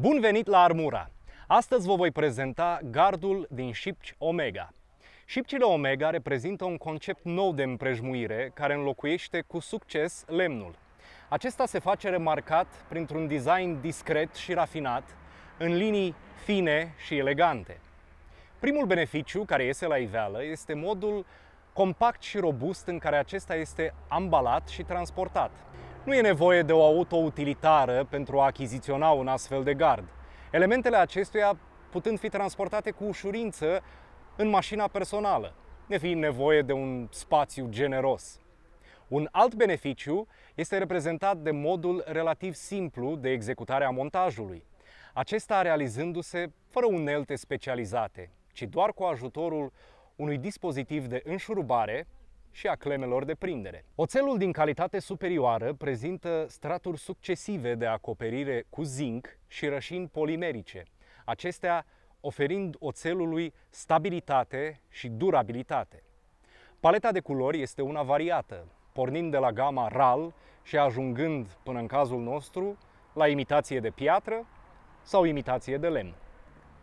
Bun venit la Armura! Astăzi vă voi prezenta gardul din șipci Omega. Șipcile Omega reprezintă un concept nou de împrejmuire care înlocuiește cu succes lemnul. Acesta se face remarcat printr-un design discret și rafinat, în linii fine și elegante. Primul beneficiu care iese la iveală este modul compact și robust în care acesta este ambalat și transportat. Nu e nevoie de o auto utilitară pentru a achiziționa un astfel de gard. Elementele acestuia putând fi transportate cu ușurință în mașina personală, Ne fiind nevoie de un spațiu generos. Un alt beneficiu este reprezentat de modul relativ simplu de executare a montajului, acesta realizându-se fără unelte specializate, ci doar cu ajutorul unui dispozitiv de înșurubare și a clemelor de prindere. Oțelul din calitate superioară prezintă straturi succesive de acoperire cu zinc și rășini polimerice, acestea oferind oțelului stabilitate și durabilitate. Paleta de culori este una variată, pornind de la gama RAL și ajungând, până în cazul nostru, la imitație de piatră sau imitație de lemn.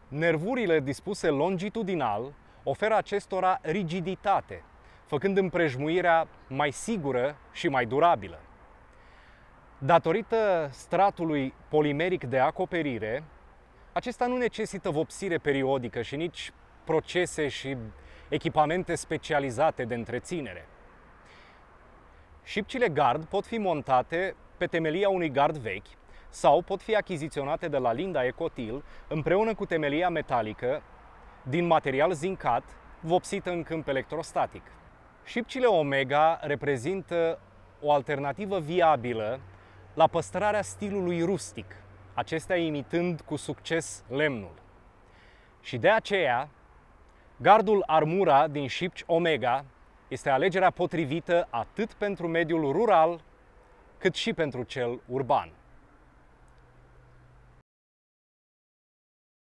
Nervurile dispuse longitudinal oferă acestora rigiditate, făcând împrejmuirea mai sigură și mai durabilă. Datorită stratului polimeric de acoperire, acesta nu necesită vopsire periodică și nici procese și echipamente specializate de întreținere. Șipcile gard pot fi montate pe temelia unui gard vechi sau pot fi achiziționate de la Linda Ecotil împreună cu temelia metalică din material zincat vopsită în câmp electrostatic. Șipcile Omega reprezintă o alternativă viabilă la păstrarea stilului rustic, acestea imitând cu succes lemnul. Și de aceea, gardul Armura din șipci Omega este alegerea potrivită atât pentru mediul rural, cât și pentru cel urban.